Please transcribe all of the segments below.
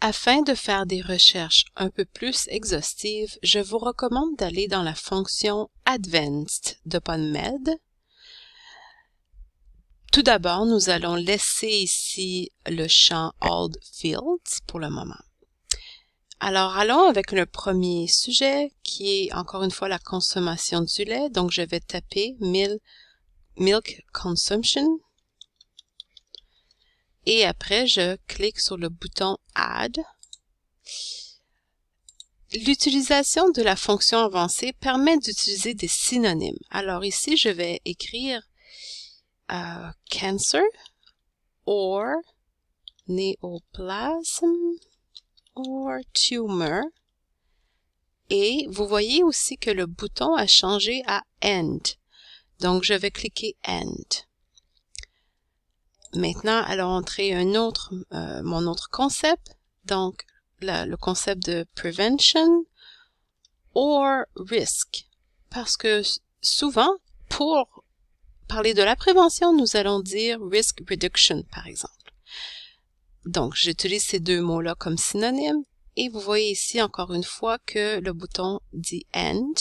Afin de faire des recherches un peu plus exhaustives, je vous recommande d'aller dans la fonction Advanced de PubMed. Tout d'abord, nous allons laisser ici le champ Old Fields pour le moment. Alors, allons avec le premier sujet qui est encore une fois la consommation du lait. Donc, je vais taper milk consumption et après, je clique sur le bouton Add. L'utilisation de la fonction avancée permet d'utiliser des synonymes. Alors ici, je vais écrire euh, cancer or néoplasme or tumor. Et vous voyez aussi que le bouton a changé à End. Donc, je vais cliquer End. Maintenant, allons entrer euh, mon autre concept, donc le concept de prevention or risk. Parce que souvent, pour parler de la prévention, nous allons dire risk reduction, par exemple. Donc, j'utilise ces deux mots-là comme synonymes. Et vous voyez ici, encore une fois, que le bouton dit End.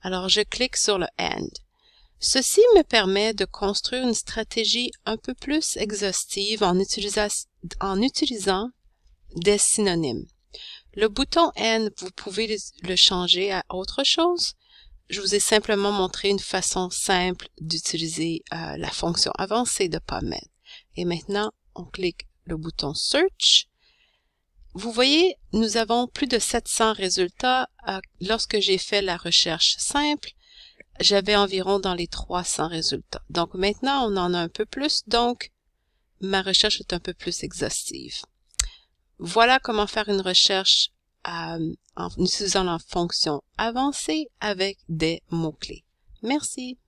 Alors, je clique sur le End. Ceci me permet de construire une stratégie un peu plus exhaustive en, utilisant des synonymes. Le bouton N, vous pouvez le changer à autre chose. Je vous ai simplement montré une façon simple d'utiliser euh, la fonction avancée de PubMed. Et maintenant, on clique le bouton Search. Vous voyez, nous avons plus de 700 résultats euh, lorsque j'ai fait la recherche simple j'avais environ dans les 300 résultats. Donc maintenant, on en a un peu plus, donc ma recherche est un peu plus exhaustive. Voilà comment faire une recherche euh, en utilisant la fonction avancée avec des mots-clés. Merci.